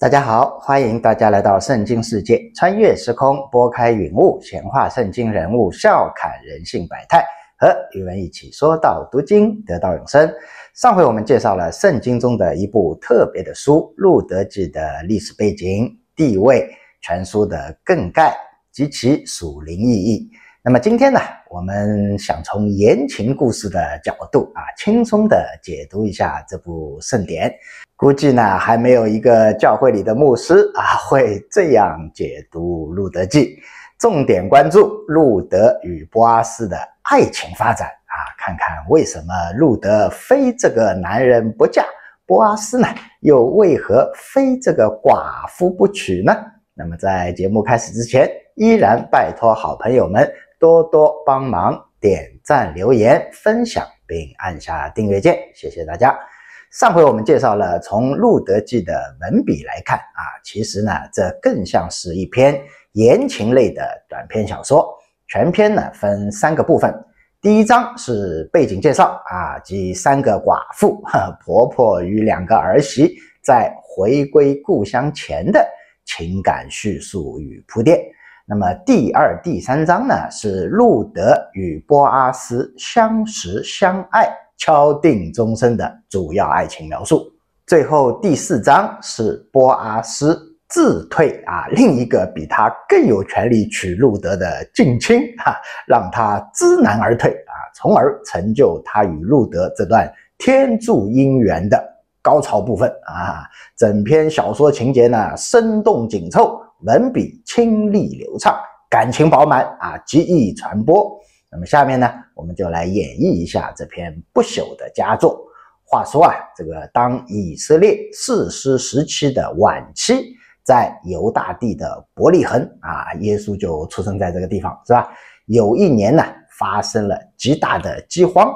大家好，欢迎大家来到圣经世界，穿越时空，拨开云雾，显化圣经人物，笑看人性百态，和宇文一起说道读经，得到永生。上回我们介绍了圣经中的一部特别的书《路德记》的历史背景、地位、全书的梗概及其属灵意义。那么今天呢，我们想从言情故事的角度啊，轻松的解读一下这部圣典。估计呢，还没有一个教会里的牧师 啊，会这样解读《路德记》，重点关注路德与波阿斯的爱情发展啊，看看为什么路德非这个男人不嫁，波阿斯呢，又为何非这个寡妇不娶呢？那么，在节目开始之前，依然拜托好朋友们多多帮忙点赞、留言、分享，并按下订阅键，谢谢大家。上回我们介绍了从《路德记》的文笔来看啊，其实呢，这更像是一篇言情类的短篇小说。全篇呢分三个部分，第一章是背景介绍啊，即三个寡妇 婆婆与两个儿媳在回归故乡前的情感叙述与铺垫。那么第二、第三章呢，是路德与波阿斯相识、相爱。敲定终身的主要爱情描述，最后第四章是波阿斯自退啊，另一个比他更有权利娶路德的近亲哈，让他知难而退啊，从而成就他与路德这段天助姻缘的高潮部分啊。整篇小说情节呢生动紧凑，文笔清丽流畅，感情饱满啊，极易传播。那么下面呢，我们就来演绎一下这篇不朽的佳作。话说啊，这个当以色列四世时期的晚期，在犹大地的伯利恒啊，耶稣就出生在这个地方，是吧？有一年呢，发生了极大的饥荒。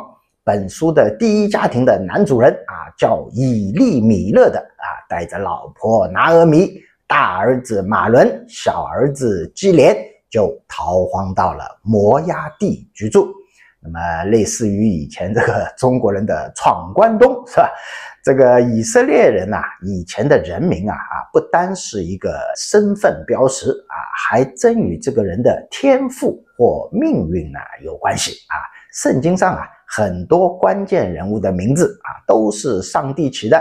本书的第一家庭的男主人啊，叫以利米勒的啊，带着老婆拿俄米、大儿子马伦、小儿子基连。就逃荒到了摩崖地居住，那么类似于以前这个中国人的闯关东是吧？这个以色列人呐，以前的人名啊啊，不单是一个身份标识啊，还真与这个人的天赋或命运呢有关系啊。圣经上啊，很多关键人物的名字啊，都是上帝起的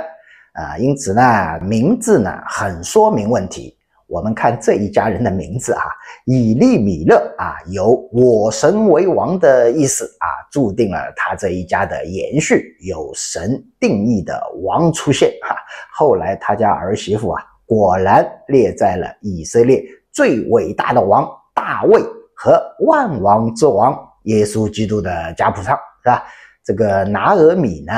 啊，因此呢，名字呢很说明问题。我们看这一家人的名字啊，以利米勒啊，有我神为王的意思啊，注定了他这一家的延续有神定义的王出现哈。后来他家儿媳妇啊，果然列在了以色列最伟大的王大卫和万王之王耶稣基督的家谱上，是吧？这个拿俄米呢，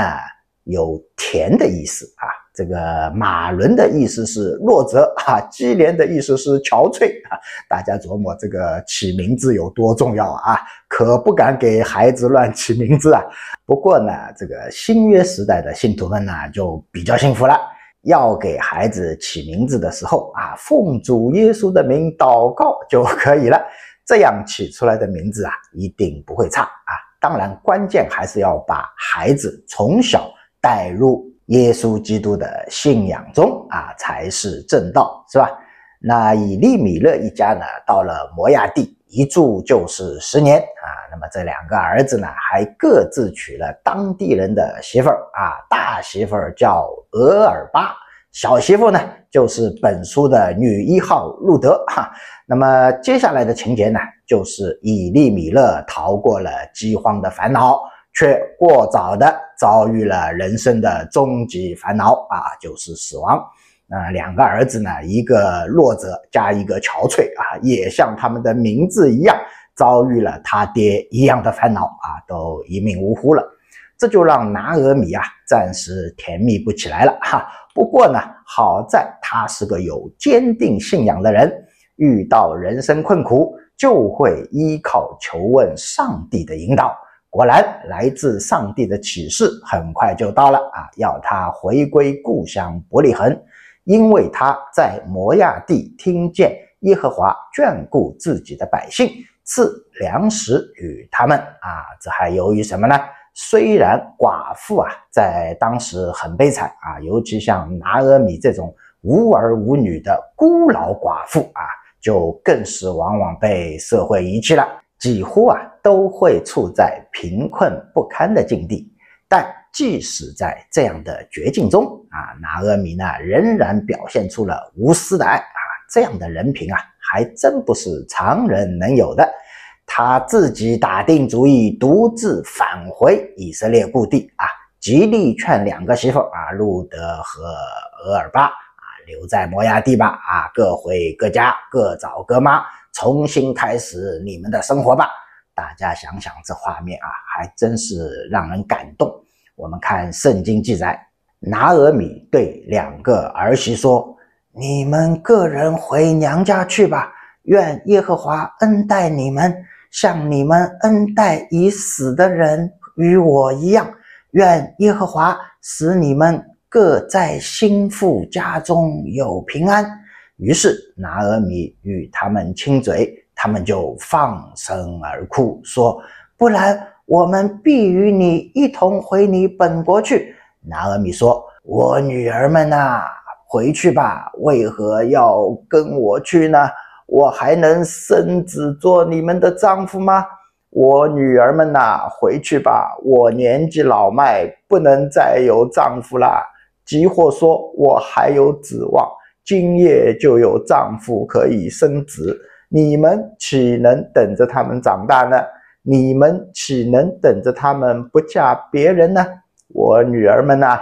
有田的意思啊。这个马伦的意思是弱者 啊，基连的意思是憔悴啊，大家琢磨这个起名字有多重要啊，可不敢给孩子乱起名字啊。不过呢，这个新约时代的信徒们呢就比较幸福了，要给孩子起名字的时候啊，奉主耶稣的名祷告就可以了，这样起出来的名字啊一定不会差啊。当然，关键还是要把孩子从小带入。耶稣基督的信仰中啊，才是正道，是吧？那以利米勒一家呢，到了摩亚地一住就是十年啊。那么这两个儿子呢，还各自娶了当地人的媳妇儿啊。大媳妇儿叫俄尔巴，小媳妇呢就是本书的女一号路德哈。那么接下来的情节呢，就是以利米勒逃过了饥荒的烦恼。却过早地遭遇了人生的终极烦恼啊，就是死亡。那两个儿子呢？一个弱者加一个憔悴啊，也像他们的名字一样，遭遇了他爹一样的烦恼啊，都一命呜呼了。这就让拿俄米啊，暂时甜蜜不起来了哈。不过呢，好在他是个有坚定信仰的人，遇到人生困苦，就会依靠求问上帝的引导。果然，来自上帝的启示很快就到了啊！要他回归故乡伯利恒，因为他在摩亚地听见耶和华眷顾自己的百姓，赐粮食与他们啊！这还由于什么呢？虽然寡妇啊，在当时很悲惨啊，尤其像拿俄米这种无儿无女的孤老寡妇啊，就更是往往被社会遗弃了。几乎啊都会处在贫困不堪的境地，但即使在这样的绝境中啊，拿俄米呢仍然表现出了无私的爱啊，这样的人品啊还真不是常人能有的。他自己打定主意独自返回以色列故地啊，极力劝两个媳妇啊，路德和俄尔巴啊留在摩崖地吧啊，各回各家，各找各妈。重新开始你们的生活吧。大家想想这画面啊，还真是让人感动。我们看圣经记载，拿俄米对两个儿媳说：“你们各人回娘家去吧，愿耶和华恩待你们，像你们恩待已死的人与我一样。愿耶和华使你们各在心腹家中有平安。”于是拿俄米与他们亲嘴，他们就放声而哭，说：“不然，我们必与你一同回你本国去。”拿俄米说：“我女儿们呐，回去吧，为何要跟我去呢？我还能生子做你们的丈夫吗？我女儿们呐，回去吧，我年纪老迈，不能再有丈夫了。吉或说：我还有指望。”今夜就有丈夫可以生子，你们岂能等着他们长大呢？你们岂能等着他们不嫁别人呢？我女儿们呐，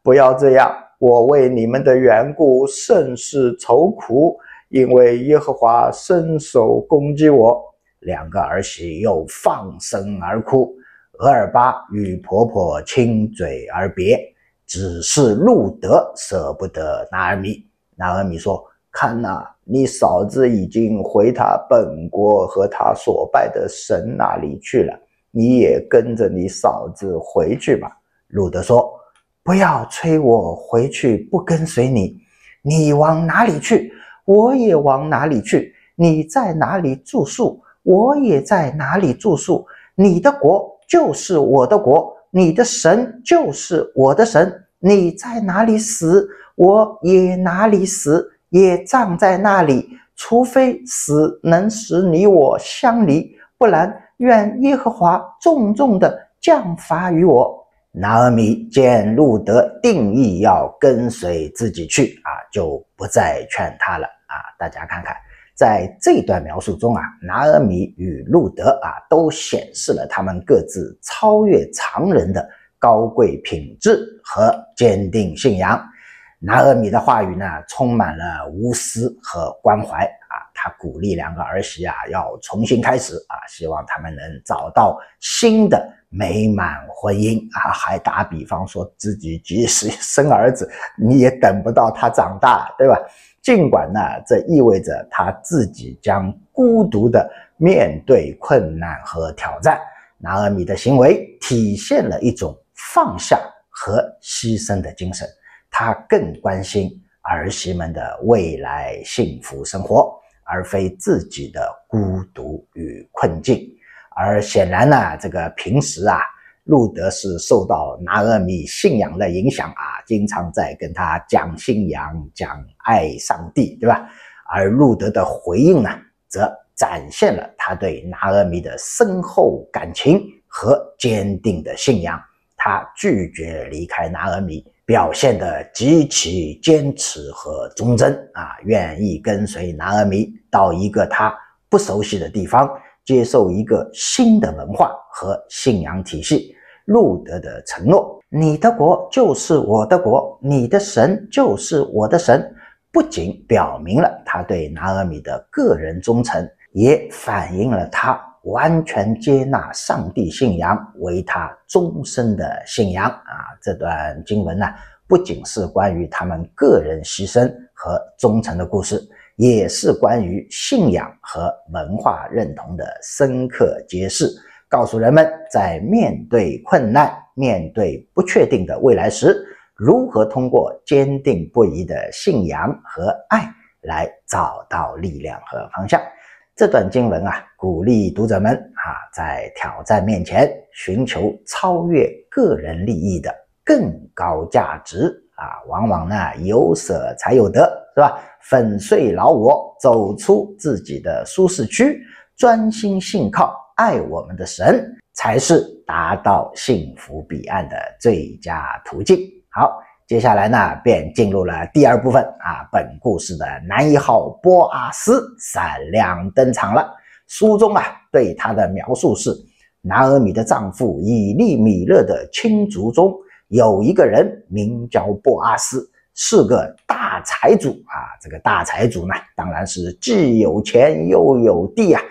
不要这样！我为你们的缘故甚是愁苦，因为耶和华伸手攻击我。两个儿媳又放声而哭。俄尔巴与婆婆亲嘴而别，只是路德舍不得拿尔米。拿俄米说：“看呐，你嫂子已经回他本国和他所拜的神那里去了。你也跟着你嫂子回去吧。”鲁德说：“不要催我回去，不跟随你。你往哪里去，我也往哪里去；你在哪里住宿，我也在哪里住宿。你的国就是我的国，你的神就是我的神。你在哪里死。”我也哪里死也葬在那里，除非死能使你我相离，不然愿耶和华重重的降罚于我。拿耳米见路德定义要跟随自己去啊，就不再劝他了啊。大家看看，在这段描述中啊，拿耳米与路德啊都显示了他们各自超越常人的高贵品质和坚定信仰。纳尔米的话语呢，充满了无私和关怀啊！他鼓励两个儿媳啊，要重新开始啊，希望他们能找到新的美满婚姻啊！还打比方说自己即使生儿子，你也等不到他长大，对吧？尽管呢，这意味着他自己将孤独的面对困难和挑战。纳尔米的行为体现了一种放下和牺牲的精神。他更关心儿媳们的未来幸福生活，而非自己的孤独与困境。而显然呢，这个平时啊，路德是受到拿尔米信仰的影响啊，经常在跟他讲信仰、讲爱上帝，对吧？而路德的回应呢，则展现了他对拿尔米的深厚感情和坚定的信仰。他拒绝离开拿尔米。表现得极其坚持和忠贞啊，愿意跟随南尔米到一个他不熟悉的地方，接受一个新的文化和信仰体系。路德的承诺：“你的国就是我的国，你的神就是我的神。”不仅表明了他对拿尔米的个人忠诚，也反映了他。完全接纳上帝信仰为他终身的信仰啊！这段经文呢，不仅是关于他们个人牺牲和忠诚的故事，也是关于信仰和文化认同的深刻揭示，告诉人们在面对困难、面对不确定的未来时，如何通过坚定不移的信仰和爱来找到力量和方向。这段经文啊，鼓励读者们啊，在挑战面前寻求超越个人利益的更高价值啊。往往呢，有舍才有得，是吧？粉碎老我，走出自己的舒适区，专心信靠爱我们的神，才是达到幸福彼岸的最佳途径。好。接下来呢，便进入了第二部分啊。本故事的男一号波阿斯闪亮登场了。书中啊，对他的描述是：南尔米的丈夫以利米勒的亲族中有一个人名叫波阿斯，是个大财主啊。这个大财主呢，当然是既有钱又有地啊。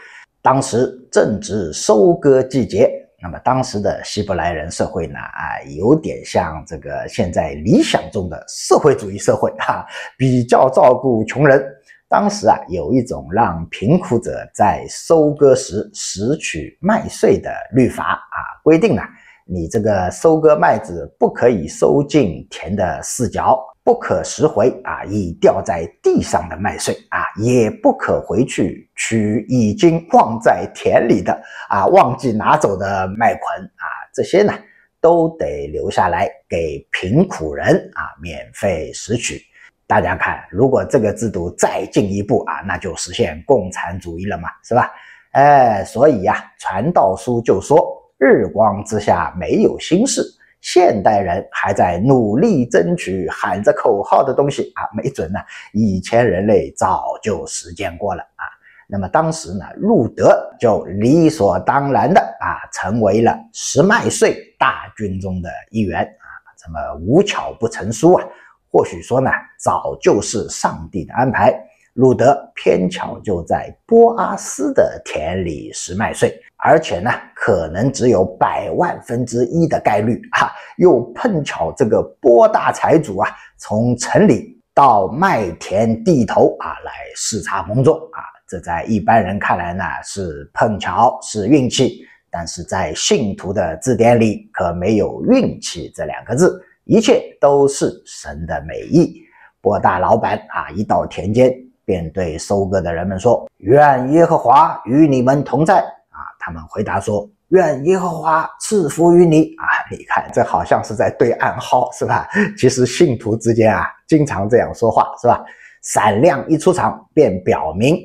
当时正值收割季节。那么当时的希伯来人社会呢，啊，有点像这个现在理想中的社会主义社会哈，比较照顾穷人。当时啊，有一种让贫苦者在收割时拾取麦穗的律法啊，规定呢，你这个收割麦子不可以收进田的四角。不可拾回啊，已掉在地上的麦穗啊，也不可回去取已经忘在田里的啊，忘记拿走的麦捆啊，这些呢都得留下来给贫苦人啊免费拾取。大家看，如果这个制度再进一步啊，那就实现共产主义了嘛，是吧？哎，所以呀，传道书就说：“日光之下没有新事。”现代人还在努力争取喊着口号的东西啊，没准呢，以前人类早就实践过了啊。那么当时呢，路德就理所当然的啊，成为了十麦穗大军中的一员啊。这么无巧不成书啊，或许说呢，早就是上帝的安排。鲁德偏巧就在波阿斯的田里拾麦穗，而且呢，可能只有百万分之一的概率啊，又碰巧这个波大财主啊，从城里到麦田地头啊来视察工作啊，这在一般人看来呢是碰巧是运气，但是在信徒的字典里可没有运气这两个字，一切都是神的美意。波大老板啊，一到田间。便对收割的人们说：“愿耶和华与你们同在！”啊，他们回答说：“愿耶和华赐福于你！”啊，你看，这好像是在对暗号，是吧？其实信徒之间啊，经常这样说话，是吧？闪亮一出场便表明，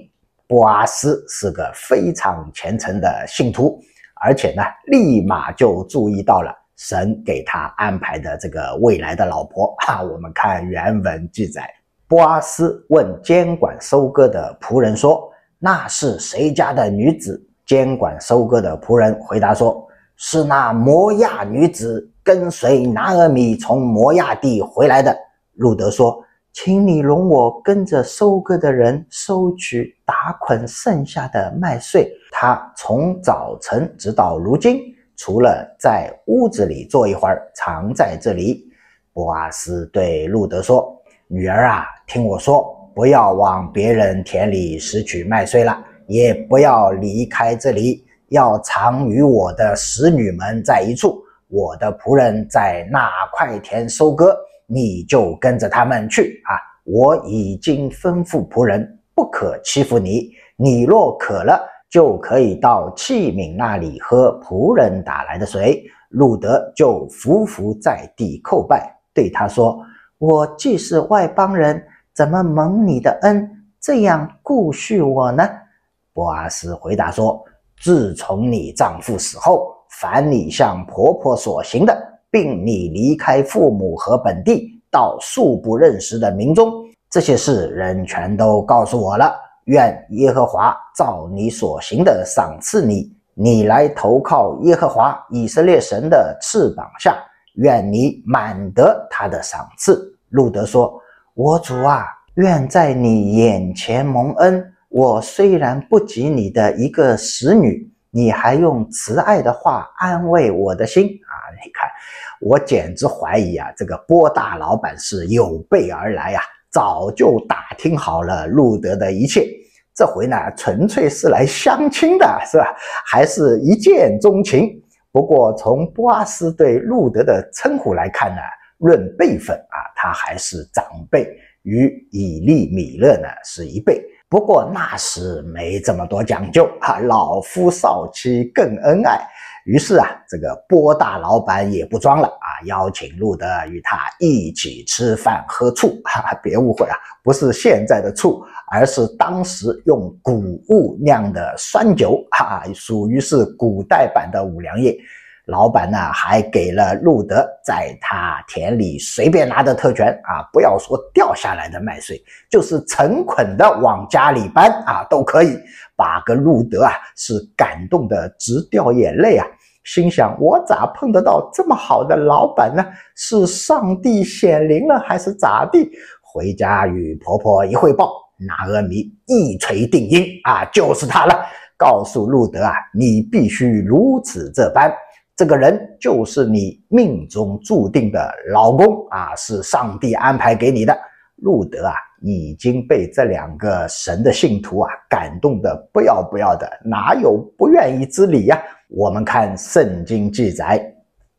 波阿斯是个非常虔诚的信徒，而且呢，立马就注意到了神给他安排的这个未来的老婆。哈，我们看原文记载。波阿斯问监管收割的仆人说：“那是谁家的女子？”监管收割的仆人回答说：“是那摩亚女子，跟随拿尔米从摩亚地回来的。”路德说：“请你容我跟着收割的人收取打捆剩下的麦穗。他从早晨直到如今，除了在屋子里坐一会儿，常在这里。”波阿斯对路德说。女儿啊，听我说，不要往别人田里拾取麦穗了，也不要离开这里，要常与我的使女们在一处。我的仆人在哪块田收割，你就跟着他们去啊。我已经吩咐仆人，不可欺负你。你若渴了，就可以到器皿那里喝仆人打来的水。鲁德就伏伏在地叩拜，对他说。我既是外邦人，怎么蒙你的恩，这样顾恤我呢？波阿斯回答说：“自从你丈夫死后，凡你向婆婆所行的，并你离开父母和本地，到素不认识的民中，这些事人全都告诉我了。愿耶和华照你所行的赏赐你，你来投靠耶和华以色列神的翅膀下。”愿你满得他的赏赐。路德说：“我主啊，愿在你眼前蒙恩。我虽然不及你的一个使女，你还用慈爱的话安慰我的心啊！你看，我简直怀疑啊，这个波大老板是有备而来呀，早就打听好了路德的一切。这回呢，纯粹是来相亲的，是吧？还是一见钟情？”不过，从波阿斯对路德的称呼来看呢，论辈分啊，他还是长辈，与以利米勒呢是一辈。不过那时没这么多讲究啊，老夫少妻更恩爱。于是啊，这个波大老板也不装了啊，邀请路德与他一起吃饭喝醋。哈哈，别误会啊，不是现在的醋，而是当时用谷物酿的酸酒。哈哈，属于是古代版的五粮液。老板呢，还给了路德在他田里随便拿的特权啊，不要说掉下来的麦穗，就是成捆的往家里搬啊，都可以。把个路德啊，是感动的直掉眼泪啊。心想：我咋碰得到这么好的老板呢？是上帝显灵了还是咋地？回家与婆婆一汇报，那阿弥一锤定音啊，就是他了。告诉路德啊，你必须如此这般，这个人就是你命中注定的老公啊，是上帝安排给你的。路德啊，已经被这两个神的信徒啊感动的不要不要的，哪有不愿意之理呀？我们看圣经记载，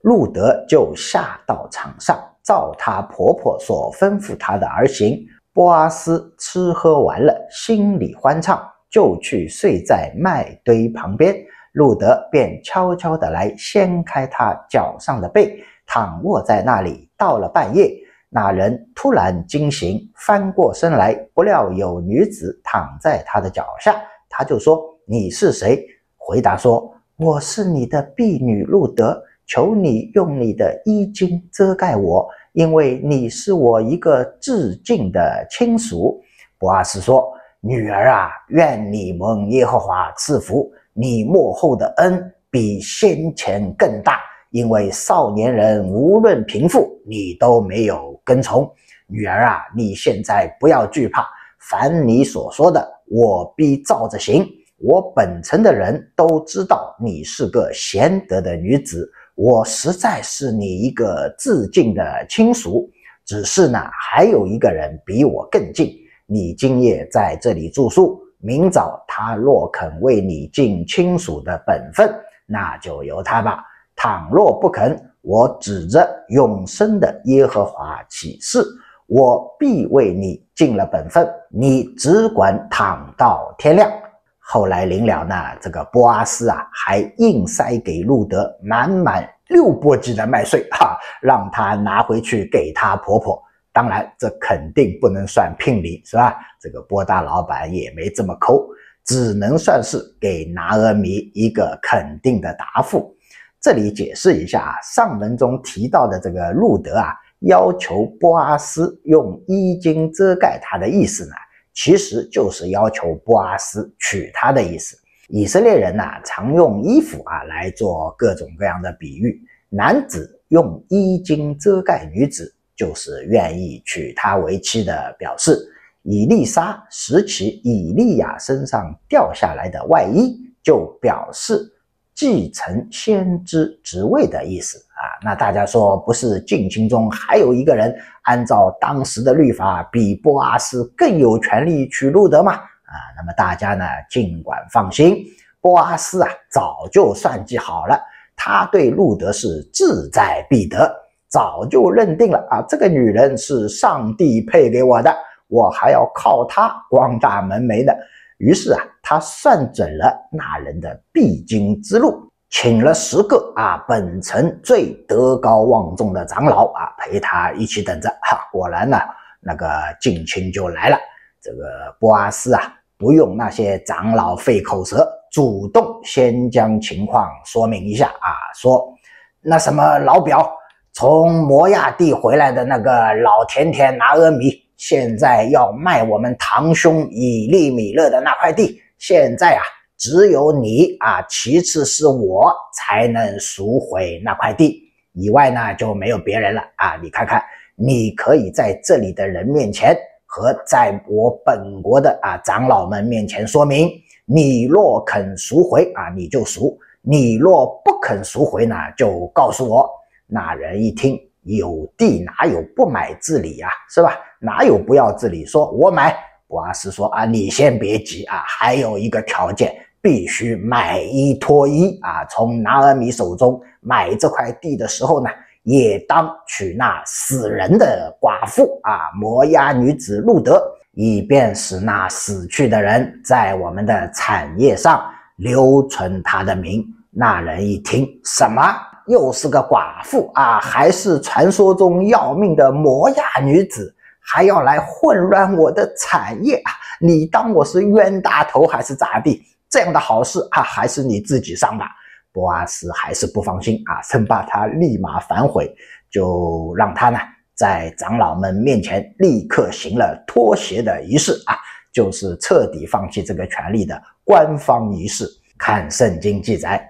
路德就下到场上，照他婆婆所吩咐他的而行。波阿斯吃喝完了，心里欢畅，就去睡在麦堆旁边。路德便悄悄地来掀开他脚上的被，躺卧在那里。到了半夜，那人突然惊醒，翻过身来，不料有女子躺在他的脚下，他就说：“你是谁？”回答说。我是你的婢女路德，求你用你的衣襟遮盖我，因为你是我一个至敬的亲属。博阿斯说：“女儿啊，愿你蒙耶和华赐福，你幕后的恩比先前更大，因为少年人无论贫富，你都没有跟从。女儿啊，你现在不要惧怕，凡你所说的，我必照着行。”我本城的人都知道你是个贤德的女子，我实在是你一个自敬的亲属。只是呢，还有一个人比我更近。你今夜在这里住宿，明早他若肯为你尽亲属的本分，那就由他吧。倘若不肯，我指着永生的耶和华起誓，我必为你尽了本分。你只管躺到天亮。后来临了呢，这个波阿斯啊，还硬塞给路德满满六簸箕的麦穗哈，让他拿回去给他婆婆。当然，这肯定不能算聘礼，是吧？这个波大老板也没这么抠，只能算是给拿厄米一个肯定的答复。这里解释一下，啊，上文中提到的这个路德啊，要求波阿斯用衣襟遮盖他的意思呢？其实就是要求布阿斯娶她的意思。以色列人呢，常用衣服啊来做各种各样的比喻。男子用衣襟遮盖女子，就是愿意娶她为妻的表示。以利沙拾起以利亚身上掉下来的外衣，就表示继承先知职位的意思。啊，那大家说不是近亲中还有一个人，按照当时的律法，比波阿斯更有权利娶路德吗？啊，那么大家呢尽管放心，波阿斯啊早就算计好了，他对路德是志在必得，早就认定了啊这个女人是上帝配给我的，我还要靠她光大门楣呢。于是啊，他算准了那人的必经之路。请了十个啊，本城最德高望重的长老啊，陪他一起等着。哈，果然呢，那个近亲就来了。这个波阿斯啊，不用那些长老费口舌，主动先将情况说明一下啊，说那什么老表从摩亚地回来的那个老甜甜拿阿米，现在要卖我们堂兄以利米勒的那块地。现在啊。只有你啊，其次是我才能赎回那块地，以外呢就没有别人了啊！你看看，你可以在这里的人面前和在我本国的啊长老们面前说明，你若肯赎回啊，你就赎；你若不肯赎回呢，就告诉我。那人一听，有地哪有不买自理啊？是吧？哪有不要自理？说我买。阿斯说啊，你先别急啊，还有一个条件。必须买一脱一啊！从拿尔米手中买这块地的时候呢，也当娶那死人的寡妇啊，摩押女子路德，以便使那死去的人在我们的产业上留存他的名。那人一听，什么又是个寡妇啊，还是传说中要命的摩押女子，还要来混乱我的产业啊？你当我是冤大头还是咋地？这样的好事啊，还是你自己上吧。波阿斯还是不放心啊，生怕他立马反悔，就让他呢在长老们面前立刻行了脱鞋的仪式啊，就是彻底放弃这个权利的官方仪式。看圣经记载，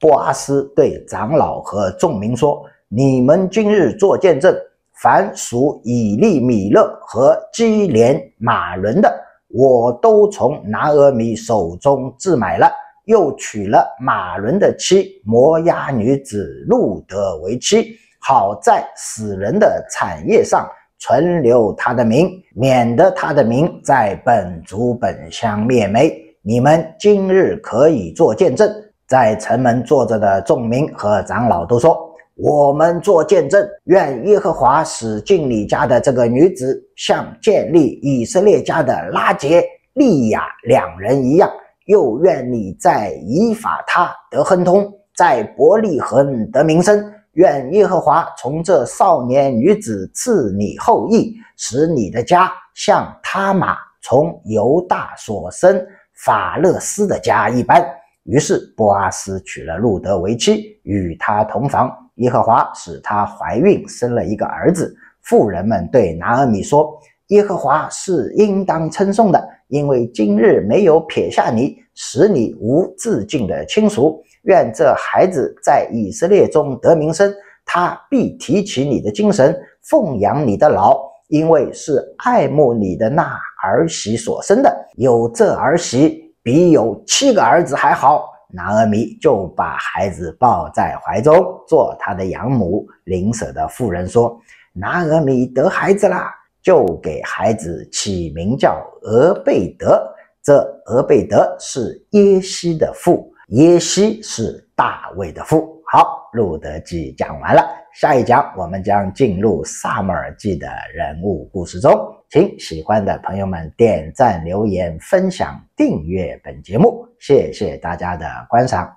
波阿斯对长老和众民说：“你们今日做见证，凡属以利米勒和基连马伦的。”我都从拿俄米手中自买了，又娶了马伦的妻摩押女子路德为妻，好在死人的产业上存留他的名，免得他的名在本族本乡灭没。你们今日可以做见证，在城门坐着的众民和长老都说。我们做见证，愿耶和华使敬你家的这个女子，像建立以色列家的拉杰、利亚两人一样；又愿你在以法他得亨通，在伯利恒得名声。愿耶和华从这少年女子赐你后裔，使你的家像他玛从犹大所生法勒斯的家一般。于是波阿斯娶了路德为妻，与他同房。耶和华使她怀孕，生了一个儿子。妇人们对拿阿米说：“耶和华是应当称颂的，因为今日没有撇下你，使你无自尽的亲属。愿这孩子在以色列中得名声，他必提起你的精神，奉养你的老，因为是爱慕你的那儿媳所生的。有这儿媳，比有七个儿子还好。”拿俄米就把孩子抱在怀中，做他的养母。邻舍的妇人说：“拿俄米得孩子啦，就给孩子起名叫俄贝德。这俄贝德是耶西的父，耶西是大卫的父。”好，路德记讲完了，下一讲我们将进入萨母尔记的人物故事中。请喜欢的朋友们点赞、留言、分享、订阅本节目，谢谢大家的观赏。